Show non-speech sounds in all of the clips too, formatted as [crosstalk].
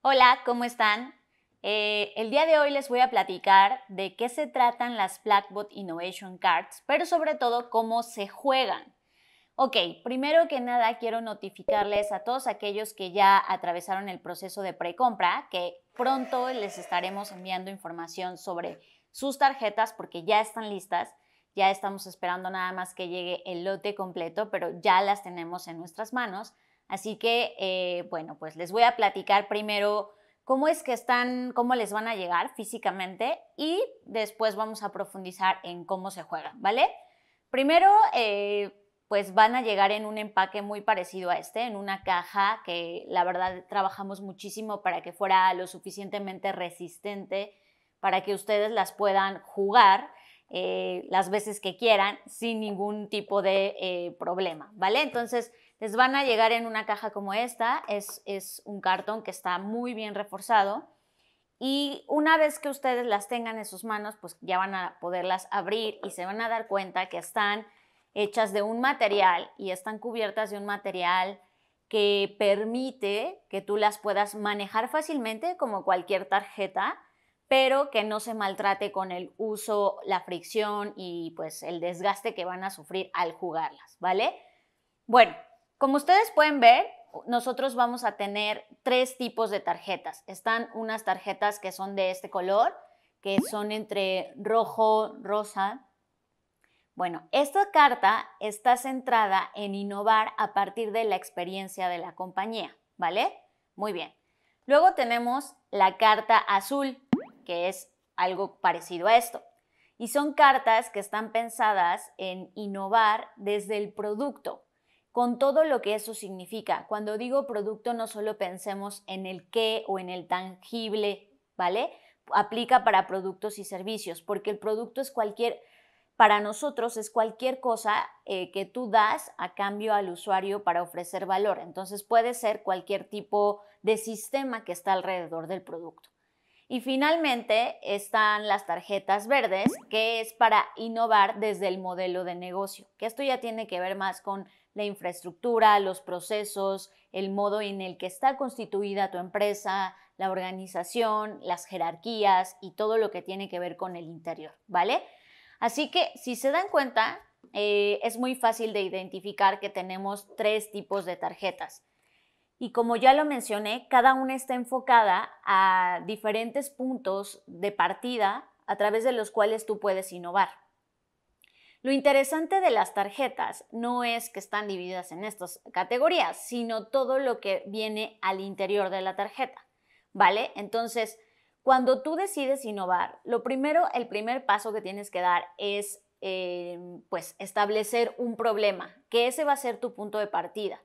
Hola, ¿cómo están? Eh, el día de hoy les voy a platicar de qué se tratan las Blackbot Innovation Cards, pero sobre todo cómo se juegan. Ok, primero que nada quiero notificarles a todos aquellos que ya atravesaron el proceso de precompra que pronto les estaremos enviando información sobre sus tarjetas porque ya están listas. Ya estamos esperando nada más que llegue el lote completo, pero ya las tenemos en nuestras manos. Así que, eh, bueno, pues les voy a platicar primero cómo es que están, cómo les van a llegar físicamente y después vamos a profundizar en cómo se juegan, ¿vale? Primero, eh, pues van a llegar en un empaque muy parecido a este, en una caja que la verdad trabajamos muchísimo para que fuera lo suficientemente resistente para que ustedes las puedan jugar eh, las veces que quieran sin ningún tipo de problema, ¿vale? Entonces, les van a llegar en una caja como esta, es, un cartón que está muy bien reforzado. Y una vez que ustedes las tengan en sus manos, pues ya van a poderlas abrir y se van a dar cuenta que están hechas de un material y están cubiertas de un material que permite que tú las puedas manejar fácilmente como cualquier tarjeta, pero que no se maltrate con el uso, la fricción y pues el desgaste que van a sufrir al jugarlas, ¿vale? Bueno, como ustedes pueden ver, nosotros vamos a tener tres tipos de tarjetas. Están unas tarjetas que son de este color, que son entre rojo, rosa. Bueno, esta carta está centrada en innovar a partir de la experiencia de la compañía, ¿vale? Muy bien. Luego tenemos la carta azul, que es algo parecido a esto. Y son cartas que están pensadas en innovar desde el producto, con todo lo que eso significa. Cuando digo producto, no solo pensemos en el qué o en el tangible, ¿vale? Aplica para productos y servicios, porque el producto es cualquier, para nosotros es cualquier cosa eh, que tú das a cambio al usuario para ofrecer valor. Entonces puede ser cualquier tipo de sistema que está alrededor del producto. Y finalmente están las tarjetas verdes, que es para innovar desde el modelo de negocio, que esto ya tiene que ver más con la infraestructura, los procesos, el modo en el que está constituida tu empresa, la organización, las jerarquías y todo lo que tiene que ver con el interior, ¿vale? Así que si se dan cuenta, eh, es muy fácil de identificar que tenemos tres tipos de tarjetas. Y como ya lo mencioné, cada una está enfocada a diferentes puntos de partida a través de los cuales tú puedes innovar. Lo interesante de las tarjetas no es que están divididas en estas categorías, sino todo lo que viene al interior de la tarjeta, ¿vale? Entonces, cuando tú decides innovar, lo primero, el primer paso que tienes que dar es, eh, pues, establecer un problema, que ese va a ser tu punto de partida.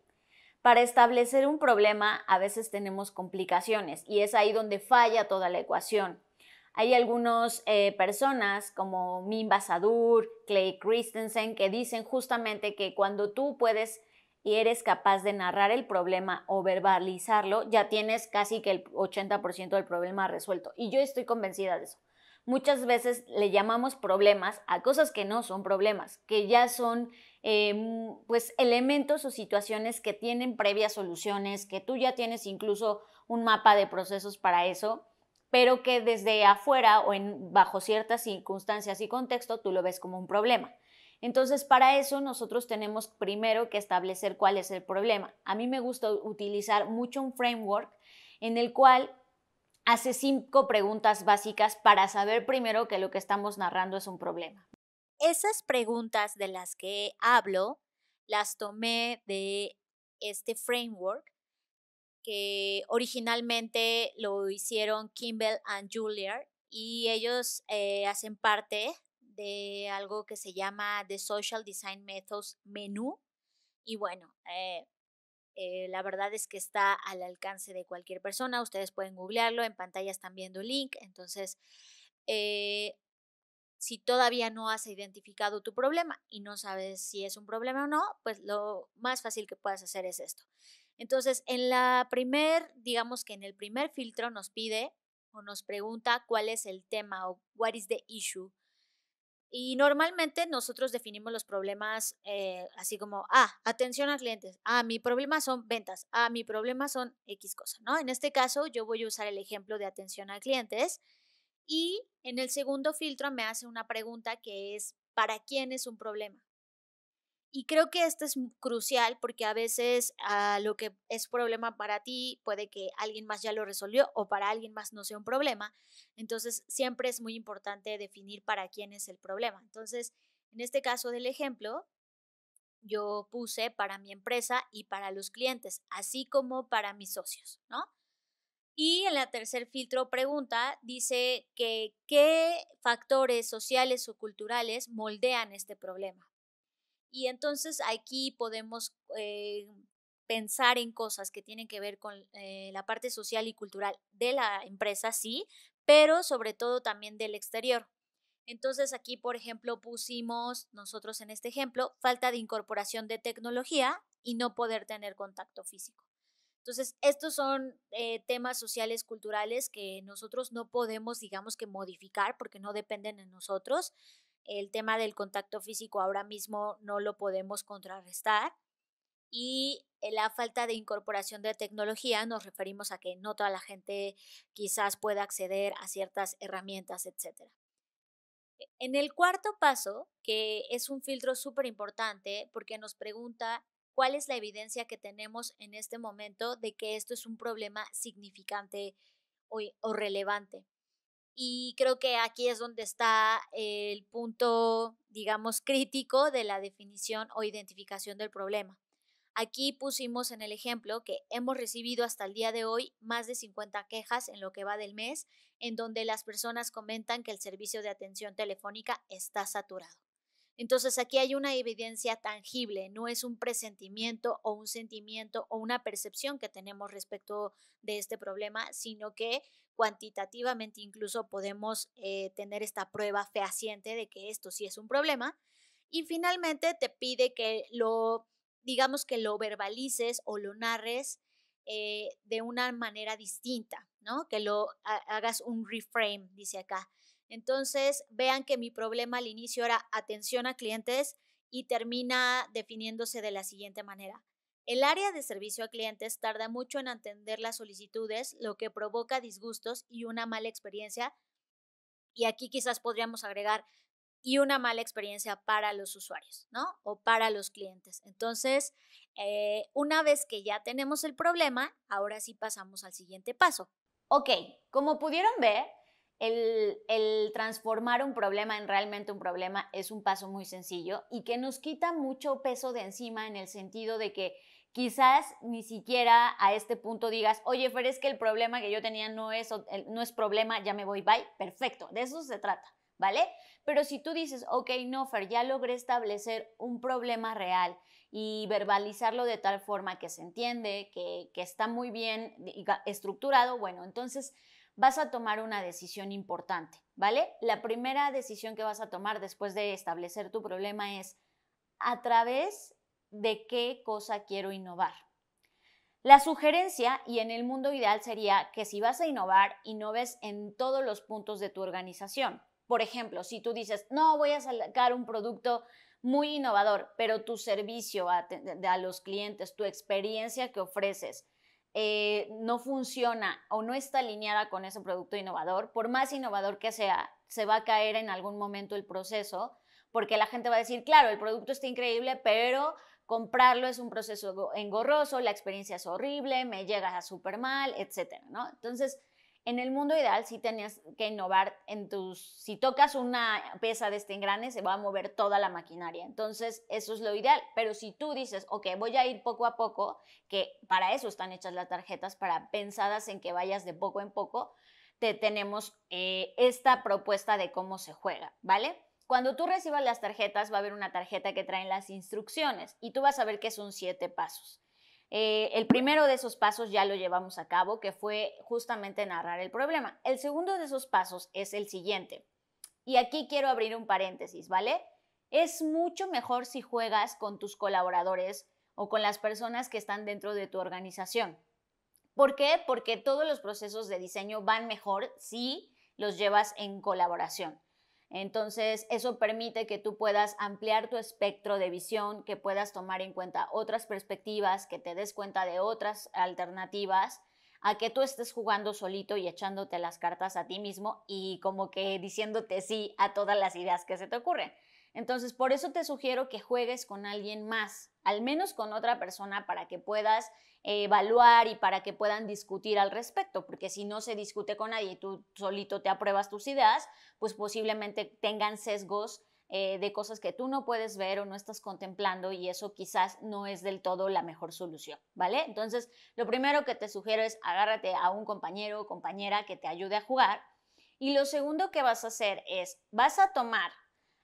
Para establecer un problema a veces tenemos complicaciones y es ahí donde falla toda la ecuación. Hay algunas eh, personas como Min Basadur, Clay Christensen, que dicen justamente que cuando tú puedes y eres capaz de narrar el problema o verbalizarlo, ya tienes casi que el 80% del problema resuelto. Y yo estoy convencida de eso. Muchas veces le llamamos problemas a cosas que no son problemas, que ya son Em, pues elementos o situaciones que tienen previas soluciones, que tú ya tienes incluso un mapa de procesos para eso, pero que desde afuera o en, bajo ciertas circunstancias y contexto tú lo ves como un problema. Entonces, para eso nosotros tenemos primero que establecer cuál es el problema. A mí me gusta utilizar mucho un framework en el cual hace cinco preguntas básicas para saber primero que lo que estamos narrando es un problema esas preguntas de las que hablo las tomé de este framework que originalmente lo hicieron Kimball and Julia y ellos eh, hacen parte de algo que se llama The Social Design Methods Menu. Y bueno, eh, eh, la verdad es que está al alcance de cualquier persona. Ustedes pueden googlearlo, en pantalla están viendo el link. Entonces, si todavía no has identificado tu problema y no sabes si es un problema o no, pues lo más fácil que puedas hacer es esto. Entonces, en la primer, digamos que en el primer filtro nos pide o nos pregunta cuál es el tema o what is the issue. Y normalmente nosotros definimos los problemas eh, así como, ah, atención a clientes, ah, mi problema son ventas, ah, mi problema son X cosa, ¿no? En este caso yo voy a usar el ejemplo de atención a clientes y en el segundo filtro me hace una pregunta que es, ¿para quién es un problema? Y creo que esto es crucial porque a veces ah, lo que es problema para ti puede que alguien más ya lo resolvió o para alguien más no sea un problema. Entonces, siempre es muy importante definir para quién es el problema. Entonces, en este caso del ejemplo, yo puse para mi empresa y para los clientes, así como para mis socios, ¿no? Y en la tercer filtro pregunta dice que qué factores sociales o culturales moldean este problema. Y entonces aquí podemos eh, pensar en cosas que tienen que ver con eh, la parte social y cultural de la empresa, sí, pero sobre todo también del exterior. Entonces aquí, por ejemplo, pusimos nosotros en este ejemplo falta de incorporación de tecnología y no poder tener contacto físico. Entonces, estos son eh, temas sociales, culturales que nosotros no podemos, digamos que, modificar porque no dependen de nosotros. El tema del contacto físico ahora mismo no lo podemos contrarrestar. Y eh, la falta de incorporación de tecnología nos referimos a que no toda la gente quizás pueda acceder a ciertas herramientas, etc. E, en el cuarto paso, que es un filtro súper importante porque nos pregunta cuál es la evidencia que tenemos en este momento de que esto es un problema significante o, o relevante. Y creo que aquí es donde está el punto, digamos, crítico de la definición o identificación del problema. Aquí pusimos en el ejemplo que hemos recibido hasta el día de hoy más de 50 quejas en lo que va del mes, en donde las personas comentan que el servicio de atención telefónica está saturado. Entonces aquí hay una evidencia tangible, no es un presentimiento o un sentimiento o una percepción que tenemos respecto de este problema, sino que cuantitativamente incluso podemos eh, tener esta prueba fehaciente de que esto sí es un problema. Y finalmente te pide que lo, digamos que lo verbalices o lo narres eh, de una manera distinta, ¿no? Que lo hagas un reframe, dice acá. Entonces, vean que mi problema al inicio era atención a clientes y termina definiéndose de la siguiente manera. El área de servicio a clientes tarda mucho en atender las solicitudes, lo que provoca disgustos y una mala experiencia. Y aquí quizás podríamos agregar y una mala experiencia para los usuarios, ¿no? O para los clientes. Entonces, eh, una vez que ya tenemos el problema, ahora sí pasamos al siguiente paso. Ok, como pudieron ver, el, transformar un problema en realmente un problema es un paso muy sencillo y que nos quita mucho peso de encima en el sentido de que quizás ni siquiera a este punto digas, oye, Fer, es que el problema que yo tenía no es, no es problema, ya me voy, bye, perfecto, de eso se trata. ¿Vale? Pero si tú dices, ok, no, Fer, ya logré establecer un problema real y verbalizarlo de tal forma que se entiende, que, que está muy bien estructurado, bueno, entonces vas a tomar una decisión importante, ¿vale? La primera decisión que vas a tomar después de establecer tu problema es a través de qué cosa quiero innovar. La sugerencia y en el mundo ideal sería que si vas a innovar, innoves en todos los puntos de tu organización. Por ejemplo, si tú dices, no, voy a sacar un producto muy innovador, pero tu servicio a, a los clientes, tu experiencia que ofreces, eh, no funciona o no está alineada con ese producto innovador, por más innovador que sea, se va a caer en algún momento el proceso, porque la gente va a decir, claro, el producto está increíble, pero comprarlo es un proceso engorroso, la experiencia es horrible, me llega a súper mal, etcétera, Entonces, en el mundo ideal sí tenías que innovar en tus... Si tocas una pieza de este engrane, se va a mover toda la maquinaria. Entonces, eso es lo ideal. Pero si tú dices, ok, voy a ir poco a poco, que para eso están hechas las tarjetas, para pensadas en que vayas de poco en poco, te tenemos eh, esta propuesta de cómo se juega, ¿vale? Cuando tú recibas las tarjetas, va a haber una tarjeta que trae las instrucciones y tú vas a ver que son siete pasos. Eh, el primero de esos pasos ya lo llevamos a cabo, que fue justamente narrar el problema. El segundo de esos pasos es el siguiente. Y aquí quiero abrir un paréntesis, ¿vale? Es mucho mejor si juegas con tus colaboradores o con las personas que están dentro de tu organización. ¿Por qué? Porque todos los procesos de diseño van mejor si los llevas en colaboración. Entonces, eso permite que tú puedas ampliar tu espectro de visión, que puedas tomar en cuenta otras perspectivas, que te des cuenta de otras alternativas a que tú estés jugando solito y echándote las cartas a ti mismo y como que diciéndote sí a todas las ideas que se te ocurren. Entonces, por eso te sugiero que juegues con alguien más, al menos con otra persona para que puedas eh, evaluar y para que puedan discutir al respecto, porque si no se discute con nadie y tú solito te apruebas tus ideas, pues posiblemente tengan sesgos eh, de cosas que tú no puedes ver o no estás contemplando y eso quizás no es del todo la mejor solución, ¿vale? Entonces, lo primero que te sugiero es agárrate a un compañero o compañera que te ayude a jugar. Y lo segundo que vas a hacer es, vas a tomar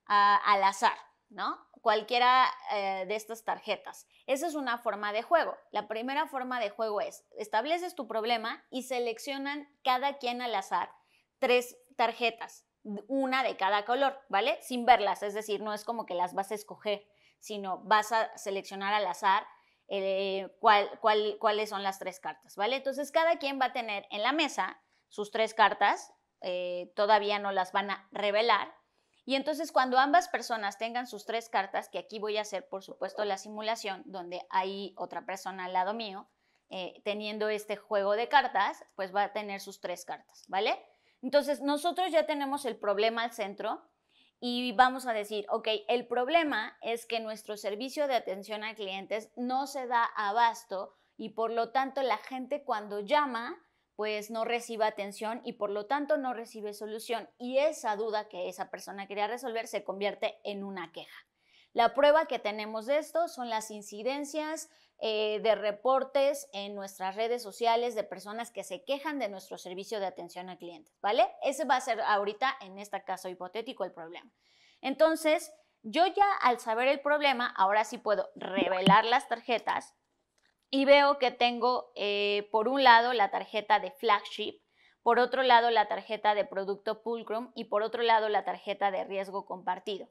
al azar ¿no? Cualquiera eh, de estas tarjetas. Esa es una forma de juego. La primera forma de juego es, estableces tu problema y seleccionan cada quien al azar tres tarjetas, una de cada color, ¿vale? Sin verlas, es decir, no es como que las vas a escoger, sino vas a seleccionar al azar eh, cuáles son las tres cartas, ¿vale? Entonces cada quien va a tener en la mesa sus tres cartas, eh, todavía no las van a revelar y entonces cuando ambas personas tengan sus tres cartas, que aquí voy a hacer por supuesto la simulación donde hay otra persona al lado mío, eh, teniendo este juego de cartas, pues va a tener sus tres cartas, ¿vale? Entonces nosotros ya tenemos el problema al centro y vamos a decir, ok, el problema es que nuestro servicio de atención a clientes no se da abasto y por lo tanto la gente cuando llama pues no recibe atención y por lo tanto no recibe solución y esa duda que esa persona quería resolver se convierte en una queja. La prueba que tenemos de esto son las incidencias eh, de reportes en nuestras redes sociales de personas que se quejan de nuestro servicio de atención al cliente. ¿vale? Ese va a ser ahorita, en este caso hipotético, el problema. Entonces, yo ya al saber el problema, ahora sí puedo revelar las tarjetas y veo que tengo eh, por un lado la tarjeta de flagship, por otro lado la tarjeta de producto pulcrum y por otro lado la tarjeta de riesgo compartido.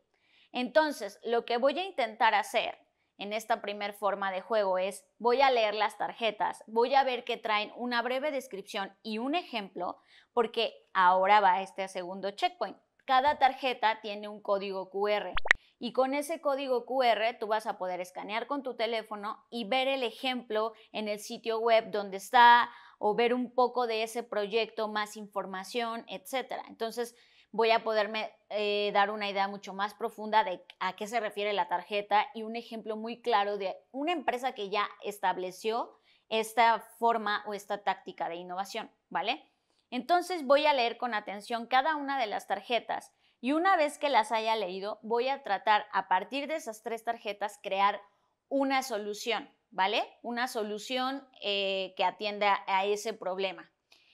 Entonces, lo que voy a intentar hacer en esta primer forma de juego es voy a leer las tarjetas, voy a ver que traen una breve descripción y un ejemplo, porque ahora va este segundo checkpoint. Cada tarjeta tiene un código QR. Y con ese código QR tú vas a poder escanear con tu teléfono y ver el ejemplo en el sitio web donde está o ver un poco de ese proyecto, más información, etc. Entonces, voy a poderme eh, dar una idea mucho más profunda de a qué se refiere la tarjeta y un ejemplo muy claro de una empresa que ya estableció esta forma o esta táctica de innovación, ¿vale? Entonces voy a leer con atención cada una de las tarjetas y una vez que las haya leído, voy a tratar a partir de esas tres tarjetas crear una solución, ¿vale? Una solución eh, que atienda a ese problema.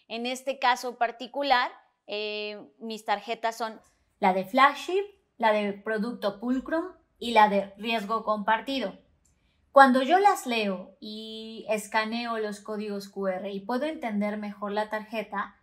En este caso particular, eh, mis tarjetas son la de flagship, la de producto pulcrum y la de riesgo compartido. Cuando yo las leo y escaneo los códigos QR y puedo entender mejor la tarjeta,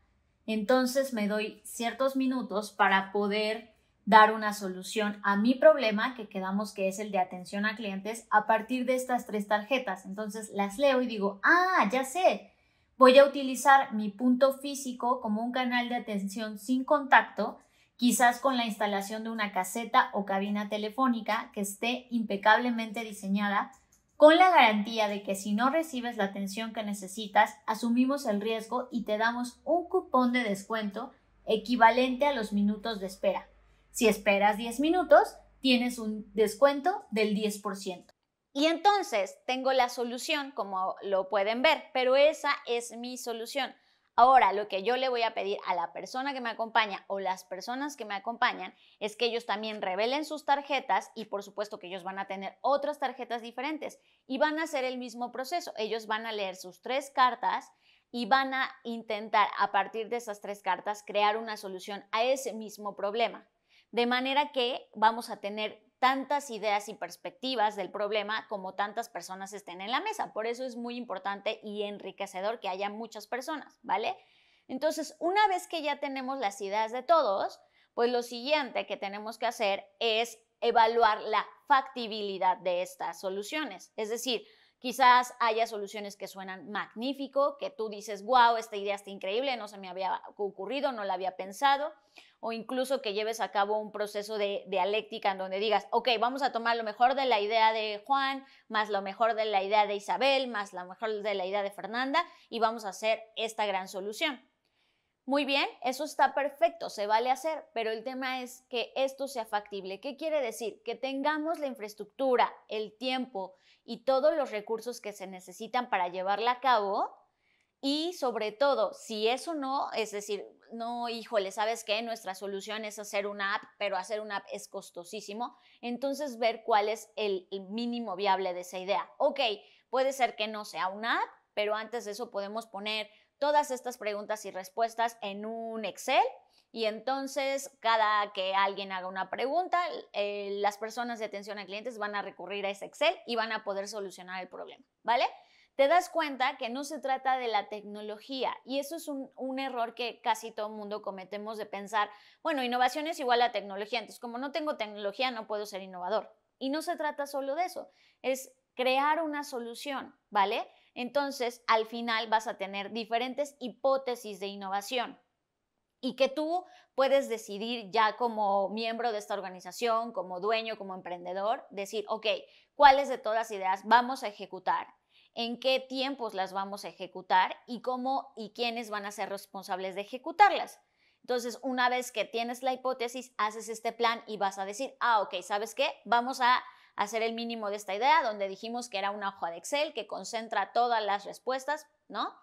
entonces me doy ciertos minutos para poder dar una solución a mi problema, que quedamos que es el de atención a clientes, a partir de estas tres tarjetas. Entonces las leo y digo, ah, ya sé, voy a utilizar mi punto físico como un canal de atención sin contacto, quizás con la instalación de una caseta o cabina telefónica que esté impecablemente diseñada con la garantía de que si no recibes la atención que necesitas, asumimos el riesgo y te damos un cupón de descuento equivalente a los minutos de espera. Si esperas 10 minutos, tienes un descuento del 10%. Y entonces tengo la solución, como lo pueden ver, pero esa es mi solución. Ahora, lo que yo le voy a pedir a la persona que me acompaña o las personas que me acompañan es que ellos también revelen sus tarjetas y por supuesto que ellos van a tener otras tarjetas diferentes y van a hacer el mismo proceso. Ellos van a leer sus tres cartas y van a intentar a partir de esas tres cartas crear una solución a ese mismo problema. De manera que vamos a tener tantas ideas y perspectivas del problema como tantas personas estén en la mesa. Por eso es muy importante y enriquecedor que haya muchas personas, ¿vale? Entonces, una vez que ya tenemos las ideas de todos, pues lo siguiente que tenemos que hacer es evaluar la factibilidad de estas soluciones. Es decir, Quizás haya soluciones que suenan magnífico, que tú dices, wow, esta idea está increíble, no se me había ocurrido, no la había pensado, o incluso que lleves a cabo un proceso de dialéctica en donde digas, ok, vamos a tomar lo mejor de la idea de Juan, más lo mejor de la idea de Isabel, más lo mejor de la idea de Fernanda, y vamos a hacer esta gran solución. Muy bien, eso está perfecto, se vale hacer, pero el tema es que esto sea factible. ¿Qué quiere decir? Que tengamos la infraestructura, el tiempo y todos los recursos que se necesitan para llevarla a cabo. Y sobre todo, si eso no, es decir, no, híjole, ¿sabes qué? Nuestra solución es hacer una app, pero hacer una app es costosísimo. Entonces, ver cuál es el, mínimo viable de esa idea. Ok, puede ser que no sea una app, pero antes de eso podemos poner todas estas preguntas y respuestas en un Excel. Y entonces, cada que alguien haga una pregunta, eh, las personas de atención a clientes van a recurrir a ese Excel y van a poder solucionar el problema, ¿vale? Te das cuenta que no se trata de la tecnología y eso es un, error que casi todo el mundo cometemos de pensar, bueno, innovación es igual a tecnología, entonces como no tengo tecnología no puedo ser innovador. Y no se trata solo de eso, es crear una solución, ¿vale? Entonces, al final vas a tener diferentes hipótesis de innovación y que tú puedes decidir ya como miembro de esta organización, como dueño, como emprendedor, decir, ok, ¿cuáles de todas las ideas vamos a ejecutar? ¿En qué tiempos las vamos a ejecutar? ¿Y cómo y quiénes van a ser responsables de ejecutarlas? Entonces, una vez que tienes la hipótesis, haces este plan y vas a decir, ah, ok, ¿sabes qué? Vamos a hacer el mínimo de esta idea, donde dijimos que era una hoja de Excel que concentra todas las respuestas, ¿no?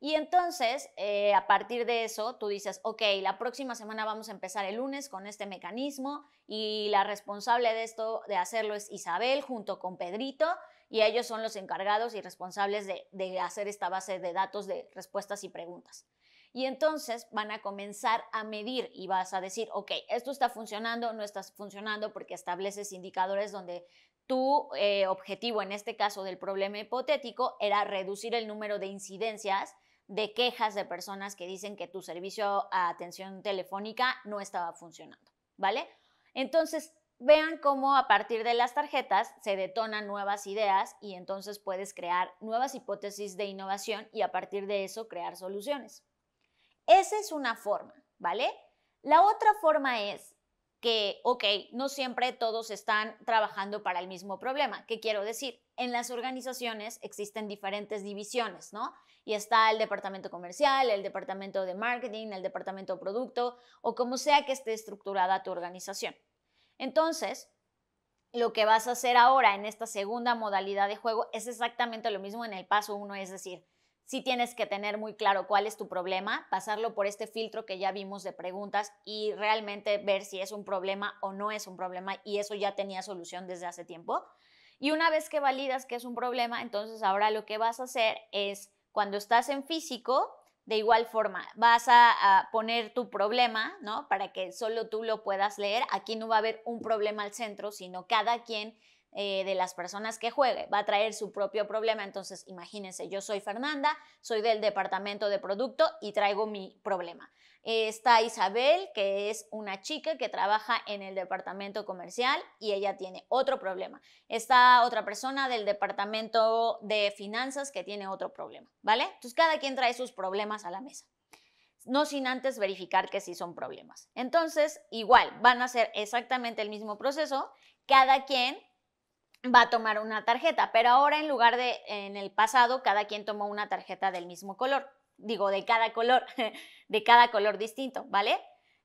Y entonces, eh, a partir de eso, tú dices, ok, la próxima semana vamos a empezar el lunes con este mecanismo y la responsable de esto, de hacerlo es Isabel junto con Pedrito y ellos son los encargados y responsables de hacer esta base de datos de respuestas y preguntas. Y entonces van a comenzar a medir y vas a decir, ok, esto está funcionando, no está funcionando porque estableces indicadores donde tu eh, objetivo, en este caso del problema hipotético, era reducir el número de incidencias de quejas de personas que dicen que tu servicio a atención telefónica no estaba funcionando, ¿vale? Entonces, vean cómo a partir de las tarjetas se detonan nuevas ideas y entonces puedes crear nuevas hipótesis de innovación y a partir de eso crear soluciones. Esa es una forma, ¿vale? La otra forma es que, ok, no siempre todos están trabajando para el mismo problema. ¿Qué quiero decir? En las organizaciones existen diferentes divisiones, ¿no? Y está el departamento comercial, el departamento de marketing, el departamento producto o como sea que esté estructurada tu organización. Entonces, lo que vas a hacer ahora en esta segunda modalidad de juego es exactamente lo mismo en el paso uno, es decir, sí tienes que tener muy claro cuál es tu problema, pasarlo por este filtro que ya vimos de preguntas y realmente ver si es un problema o no es un problema y eso ya tenía solución desde hace tiempo. Y una vez que validas que es un problema, entonces ahora lo que vas a hacer es, cuando estás en físico, de igual forma, vas a, poner tu problema, ¿no? Para que solo tú lo puedas leer. Aquí no va a haber un problema al centro, sino cada quien eh, de las personas que juegue, va a traer su propio problema. Entonces, imagínense, yo soy Fernanda, soy del departamento de producto y traigo mi problema. está Isabel, que es una chica que trabaja en el departamento comercial y ella tiene otro problema. Está otra persona del departamento de finanzas que tiene otro problema, ¿vale? Entonces, cada quien trae sus problemas a la mesa no sin antes verificar que sí son problemas. Entonces, igual, van a hacer exactamente el mismo proceso, cada quien va a tomar una tarjeta, pero ahora en lugar de en el pasado cada quien tomó una tarjeta del mismo color, digo de cada color, [laughs] de cada color distinto, ¿vale?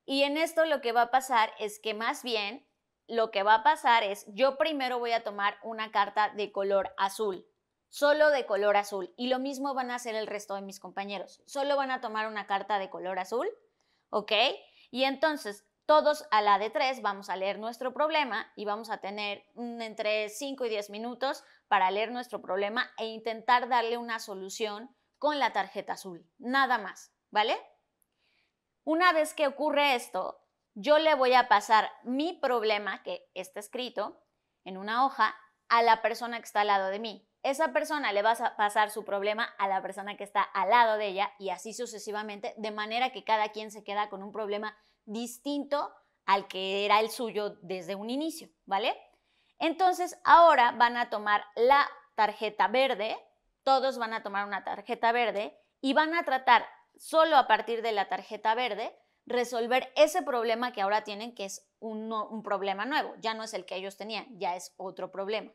Y en esto lo que va a pasar es que más bien lo que va a pasar es yo primero voy a tomar una carta de color azul, solo de color azul, y lo mismo van a hacer el resto de mis compañeros, solo van a tomar una carta de color azul, ¿ok? Y entonces todos a la de tres vamos a leer nuestro problema y vamos a tener entre 5 y 10 minutos para leer nuestro problema e intentar darle una solución con la tarjeta azul. Nada más, ¿vale? Una vez que ocurre esto, yo le voy a pasar mi problema, que está escrito en una hoja, a la persona que está al lado de mí. Esa persona le va a pasar su problema a la persona que está al lado de ella y así sucesivamente, de manera que cada quien se queda con un problema distinto al que era el suyo desde un inicio, ¿vale? Entonces, ahora van a tomar la tarjeta verde, todos van a tomar una tarjeta verde y van a tratar solo a partir de la tarjeta verde resolver ese problema que ahora tienen, que es un, un problema nuevo, ya no es el que ellos tenían, ya es otro problema.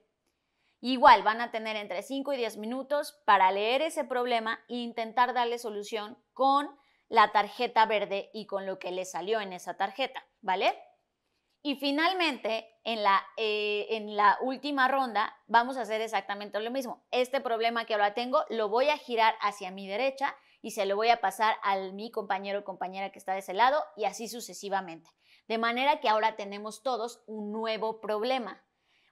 Igual van a tener entre 5 y 10 minutos para leer ese problema e intentar darle solución con la tarjeta verde y con lo que le salió en esa tarjeta, ¿vale? Y finalmente, en la, eh, en la última ronda, vamos a hacer exactamente lo mismo. Este problema que ahora tengo lo voy a girar hacia mi derecha y se lo voy a pasar a mi compañero o compañera que está de ese lado y así sucesivamente. De manera que ahora tenemos todos un nuevo problema,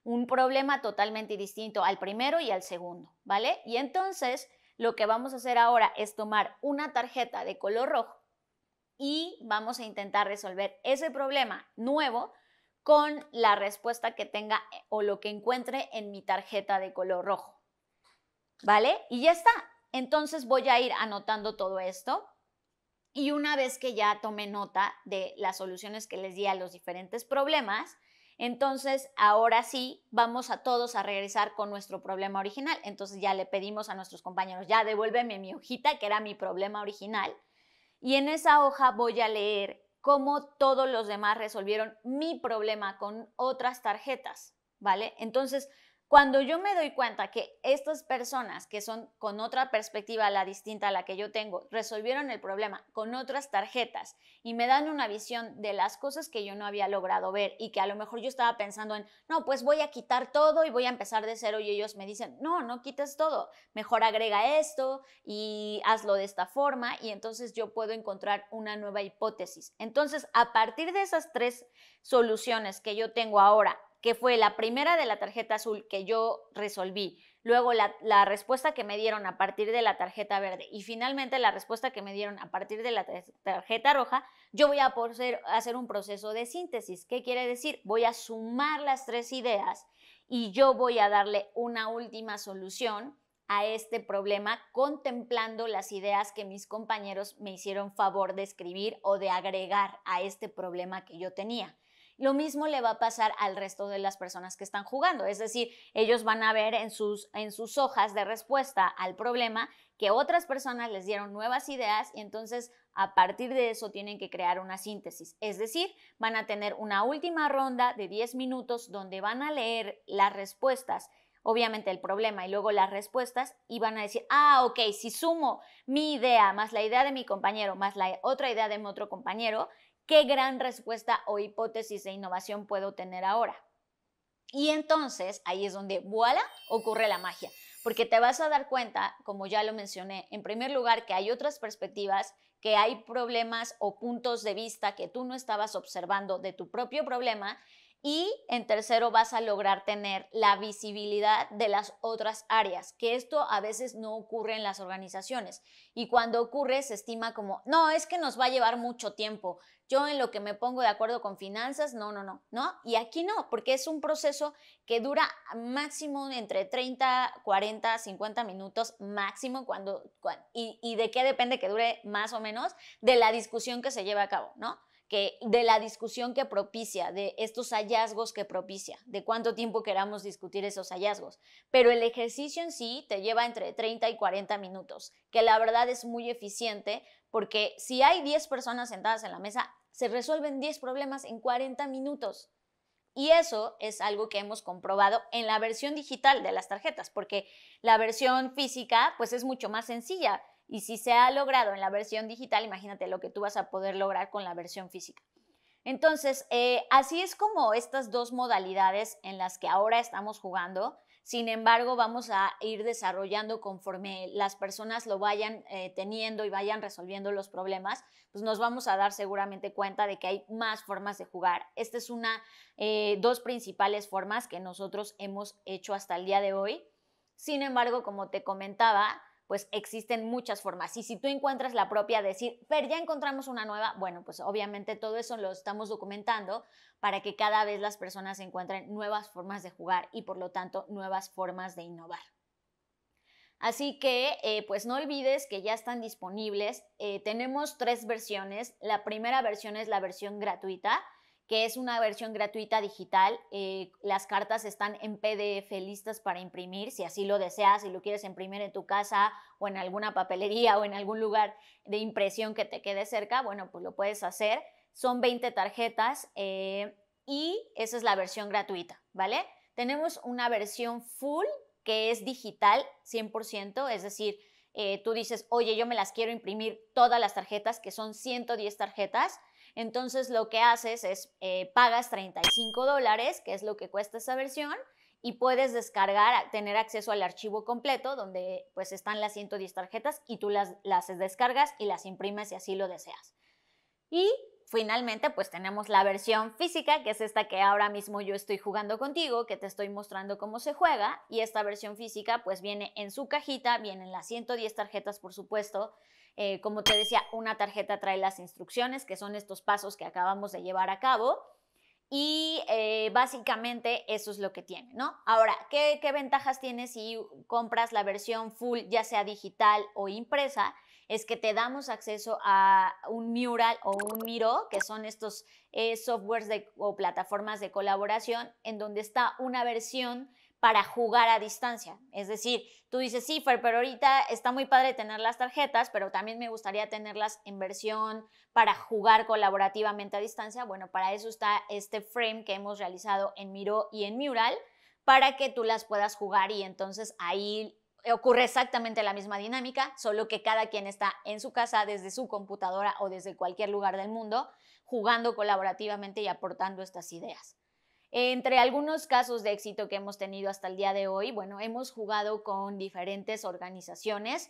un problema totalmente distinto al primero y al segundo, ¿vale? Y entonces lo que vamos a hacer ahora es tomar una tarjeta de color rojo y vamos a intentar resolver ese problema nuevo con la respuesta que tenga eh, o lo que encuentre en mi tarjeta de color rojo. ¿Vale? Y ya está. Entonces voy a ir anotando todo esto y una vez que ya tome nota de las soluciones que les di a los diferentes problemas, entonces, ahora sí, vamos a todos a regresar con nuestro problema original. Entonces ya le pedimos a nuestros compañeros, ya devuélveme mi hojita, que era mi problema original. Y en esa hoja voy a leer cómo todos los demás resolvieron mi problema con otras tarjetas, ¿vale? Entonces, cuando yo me doy cuenta que estas personas que son con otra perspectiva, la distinta a la que yo tengo, resolvieron el problema con otras tarjetas y me dan una visión de las cosas que yo no había logrado ver y que a lo mejor yo estaba pensando en, no, pues voy a quitar todo y voy a empezar de cero y ellos me dicen, no, no quites todo, mejor agrega esto y hazlo de esta forma y entonces yo puedo encontrar una nueva hipótesis. Entonces, a partir de esas tres soluciones que yo tengo ahora que fue la primera de la tarjeta azul que yo resolví, luego la, respuesta que me dieron a partir de la tarjeta verde y finalmente la respuesta que me dieron a partir de la tarjeta roja, yo voy a hacer, hacer un proceso de síntesis. ¿Qué quiere decir? Voy a sumar las tres ideas y yo voy a darle una última solución a este problema contemplando las ideas que mis compañeros me hicieron favor de escribir o de agregar a este problema que yo tenía. Lo mismo le va a pasar al resto de las personas que están jugando, es decir, ellos van a ver en sus, hojas de respuesta al problema que otras personas les dieron nuevas ideas y entonces a partir de eso tienen que crear una síntesis. Es decir, van a tener una última ronda de 10 minutos donde van a leer las respuestas obviamente el problema y luego las respuestas y van a decir, ah, ok, si sumo mi idea más la idea de mi compañero más la otra idea de mi otro compañero, ¿Qué gran respuesta o hipótesis de innovación puedo tener ahora? Y entonces ahí es donde, voilà, ocurre la magia, porque te vas a dar cuenta, como ya lo mencioné, en primer lugar, que hay otras perspectivas, que hay problemas o puntos de vista que tú no estabas observando de tu propio problema y en tercero vas a lograr tener la visibilidad de las otras áreas, que esto a veces no ocurre en las organizaciones. Y cuando ocurre se estima como, no, es que nos va a llevar mucho tiempo. Yo en lo que me pongo de acuerdo con finanzas, no, no, no, no. Y aquí no, porque es un proceso que dura máximo entre 30, 40, 50 minutos máximo cuando, y, y de qué depende que dure más o menos de la discusión que se lleva a cabo, ¿no? de la discusión que propicia, de estos hallazgos que propicia, de cuánto tiempo queramos discutir esos hallazgos. Pero el ejercicio en sí te lleva entre 30 y 40 minutos, que la verdad es muy eficiente porque si hay 10 personas sentadas en la mesa, se resuelven 10 problemas en 40 minutos. Y eso es algo que hemos comprobado en la versión digital de las tarjetas, porque la versión física pues es mucho más sencilla y si se ha logrado en la versión digital, imagínate lo que tú vas a poder lograr con la versión física. Entonces, eh, así es como estas dos modalidades en las que ahora estamos jugando, sin embargo, vamos a ir desarrollando conforme las personas lo vayan eh, teniendo y vayan resolviendo los problemas, pues nos vamos a dar seguramente cuenta de que hay más formas de jugar. Esta es una, eh, dos principales formas que nosotros hemos hecho hasta el día de hoy. Sin embargo, como te comentaba, pues existen muchas formas. Y si tú encuentras la propia, decir, pero ya encontramos una nueva, bueno, pues obviamente todo eso lo estamos documentando para que cada vez las personas encuentren nuevas formas de jugar y por lo tanto nuevas formas de innovar. Así que, eh, pues no olvides que ya están disponibles. Eh, tenemos tres versiones. La primera versión es la versión gratuita que es una versión gratuita digital. Eh, las cartas están en PDF listas para imprimir, si así lo deseas, si lo quieres imprimir en tu casa o en alguna papelería o en algún lugar de impresión que te quede cerca, bueno, pues lo puedes hacer. Son 20 tarjetas eh, y esa es la versión gratuita, ¿vale? Tenemos una versión full que es digital 100%, es decir, eh, tú dices, oye, yo me las quiero imprimir todas las tarjetas, que son 110 tarjetas, entonces lo que haces es eh, pagas 35 dólares, que es lo que cuesta esa versión, y puedes descargar, tener acceso al archivo completo donde pues están las 110 tarjetas y tú las, las descargas y las imprimes si así lo deseas. Y finalmente pues tenemos la versión física, que es esta que ahora mismo yo estoy jugando contigo, que te estoy mostrando cómo se juega, y esta versión física pues viene en su cajita, vienen las 110 tarjetas por supuesto, eh, como te decía, una tarjeta trae las instrucciones, que son estos pasos que acabamos de llevar a cabo. Y eh, básicamente eso es lo que tiene, ¿no? Ahora, ¿qué, ventajas tiene si compras la versión full, ya sea digital o impresa? Es que te damos acceso a un mural o un miro, que son estos eh, softwares o plataformas de colaboración, en donde está una versión para jugar a distancia. Es decir, tú dices, sí, Fer, pero ahorita está muy padre tener las tarjetas, pero también me gustaría tenerlas en versión para jugar colaborativamente a distancia. Bueno, para eso está este frame que hemos realizado en Miro y en Mural, para que tú las puedas jugar y entonces ahí ocurre exactamente la misma dinámica, solo que cada quien está en su casa, desde su computadora o desde cualquier lugar del mundo, jugando colaborativamente y aportando estas ideas. Entre algunos casos de éxito que hemos tenido hasta el día de hoy, bueno, hemos jugado con diferentes organizaciones,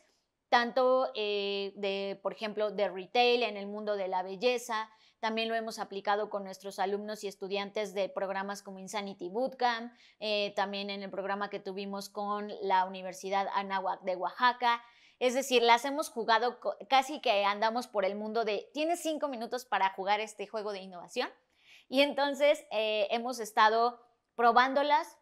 tanto eh, de, por ejemplo, de retail en el mundo de la belleza, también lo hemos aplicado con nuestros alumnos y estudiantes de programas como Insanity Bootcamp, eh, también en el programa que tuvimos con la Universidad Anahuac de Oaxaca. Es decir, las hemos jugado casi que andamos por el mundo de, tienes cinco minutos para jugar este juego de innovación y entonces eh, hemos estado probándolas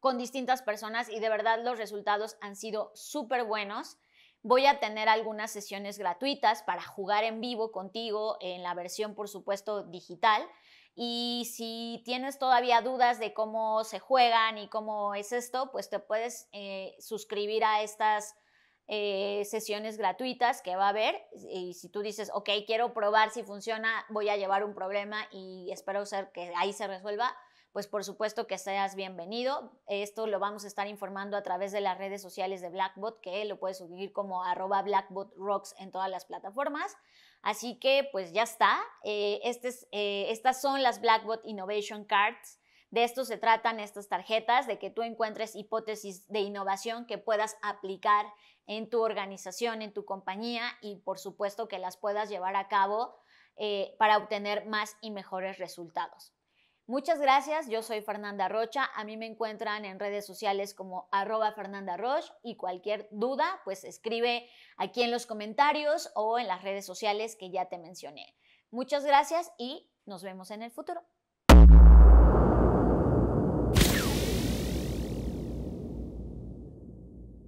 con distintas personas y de verdad los resultados han sido súper buenos. Voy a tener algunas sesiones gratuitas para jugar en vivo contigo en la versión, por supuesto, digital. Y si tienes todavía dudas de cómo se juegan y cómo es esto, pues te puedes eh, suscribir a estas eh, sesiones gratuitas que va a haber. Y si tú dices, ok, quiero probar si funciona, voy a llevar un problema y espero ser que ahí se resuelva, pues por supuesto que seas bienvenido. Esto lo vamos a estar informando a través de las redes sociales de Blackbot, que lo puedes subir como arroba BlackbotRocks en todas las plataformas. Así que pues ya está. Eh, este es, eh, estas son las Blackbot Innovation Cards de esto se tratan estas tarjetas, de que tú encuentres hipótesis de innovación que puedas aplicar en tu organización, en tu compañía y por supuesto que las puedas llevar a cabo eh, para obtener más y mejores resultados. Muchas gracias, yo soy Fernanda Rocha, a mí me encuentran en redes sociales como arroba Fernanda Roche y cualquier duda pues escribe aquí en los comentarios o en las redes sociales que ya te mencioné. Muchas gracias y nos vemos en el futuro.